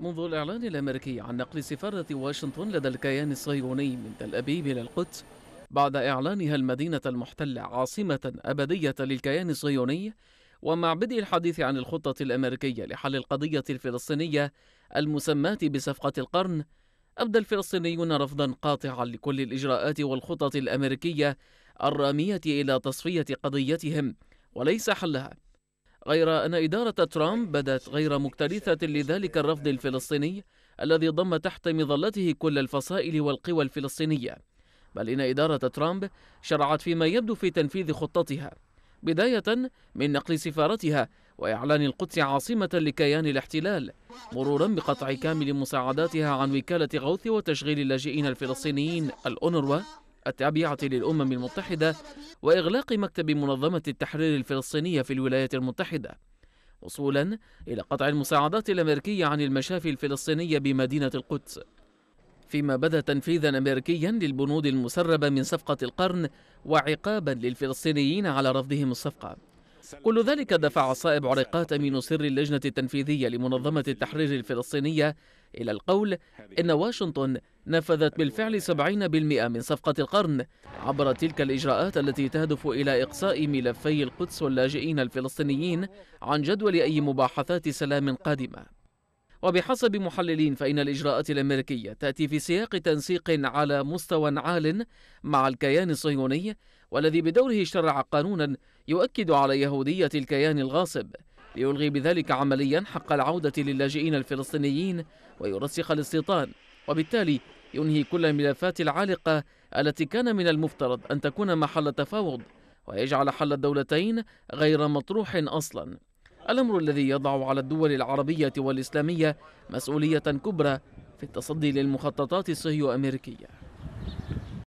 منذ الإعلان الأمريكي عن نقل سفارة واشنطن لدى الكيان الصهيوني من تل أبيب إلى القدس بعد إعلانها المدينة المحتلة عاصمة أبدية للكيان الصهيوني ومع بدء الحديث عن الخطة الأمريكية لحل القضية الفلسطينية المسماة بصفقة القرن أبدى الفلسطينيون رفضا قاطعا لكل الإجراءات والخطط الأمريكية الرامية إلى تصفية قضيتهم وليس حلها غير أن إدارة ترامب بدت غير مكترثة لذلك الرفض الفلسطيني الذي ضم تحت مظلته كل الفصائل والقوى الفلسطينية بل إن إدارة ترامب شرعت فيما يبدو في تنفيذ خطتها بداية من نقل سفارتها وإعلان القدس عاصمة لكيان الاحتلال مرورا بقطع كامل مساعداتها عن وكالة غوث وتشغيل اللاجئين الفلسطينيين الأونروا التابعة للأمم المتحدة وإغلاق مكتب منظمة التحرير الفلسطينية في الولايات المتحدة وصولا إلى قطع المساعدات الأمريكية عن المشافي الفلسطينية بمدينة القدس فيما بدا تنفيذا أمريكيا للبنود المسربة من صفقة القرن وعقابا للفلسطينيين على رفضهم الصفقة كل ذلك دفع صائب عريقات أمين سر اللجنة التنفيذية لمنظمة التحرير الفلسطينية إلى القول إن واشنطن نفذت بالفعل 70% من صفقة القرن عبر تلك الإجراءات التي تهدف إلى إقصاء ملفي القدس واللاجئين الفلسطينيين عن جدول أي مباحثات سلام قادمة وبحسب محللين فإن الإجراءات الأمريكية تأتي في سياق تنسيق على مستوى عال مع الكيان الصهيوني والذي بدوره شرع قانونا يؤكد على يهودية الكيان الغاصب ليلغي بذلك عمليا حق العودة للاجئين الفلسطينيين ويرسخ الاستيطان وبالتالي ينهي كل الملفات العالقة التي كان من المفترض أن تكون محل تفاوض ويجعل حل الدولتين غير مطروح أصلا الأمر الذي يضع على الدول العربية والإسلامية مسؤولية كبرى في التصدي للمخططات الصهيو أمريكية